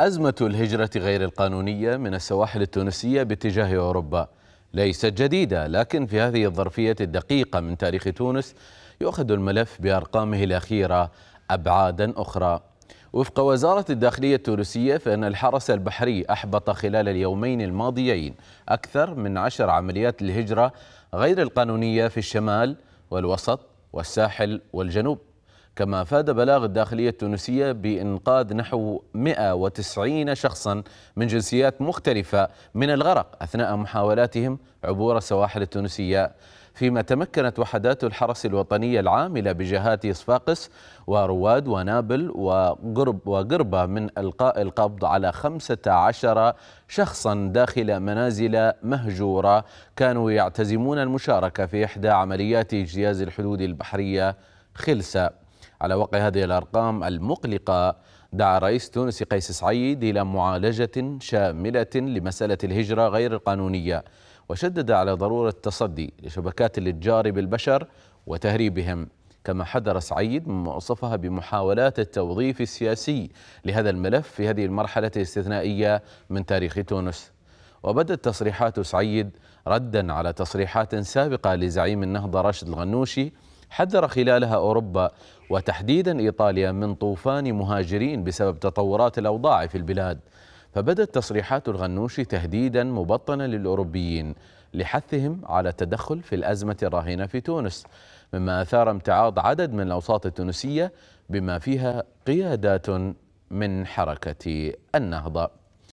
أزمة الهجرة غير القانونية من السواحل التونسية باتجاه أوروبا ليست جديدة لكن في هذه الظرفية الدقيقة من تاريخ تونس يؤخذ الملف بأرقامه الأخيرة أبعادا أخرى وفق وزارة الداخلية التونسية فإن الحرس البحري أحبط خلال اليومين الماضيين أكثر من عشر عمليات الهجرة غير القانونية في الشمال والوسط والساحل والجنوب كما أفاد بلاغ الداخلية التونسية بإنقاذ نحو 190 شخصا من جنسيات مختلفة من الغرق أثناء محاولاتهم عبور السواحل التونسية فيما تمكنت وحدات الحرس الوطني العاملة بجهات صفاقس ورواد ونابل وقرب وقربة من إلقاء القبض على 15 شخصا داخل منازل مهجورة كانوا يعتزمون المشاركة في إحدى عمليات اجتياز الحدود البحرية خلسة على وقع هذه الأرقام المقلقة دعا رئيس تونس قيس سعيد إلى معالجة شاملة لمسألة الهجرة غير القانونية وشدد على ضرورة التصدي لشبكات الاتجار بالبشر وتهريبهم كما حذر سعيد مما وصفها بمحاولات التوظيف السياسي لهذا الملف في هذه المرحلة الاستثنائية من تاريخ تونس وبدت تصريحات سعيد ردا على تصريحات سابقة لزعيم النهضة راشد الغنوشي حذر خلالها أوروبا وتحديدا إيطاليا من طوفان مهاجرين بسبب تطورات الأوضاع في البلاد فبدت تصريحات الغنوشي تهديدا مبطنا للأوروبيين لحثهم على التدخل في الأزمة الراهنة في تونس مما أثار امتعاض عدد من الأوساط التونسية بما فيها قيادات من حركة النهضة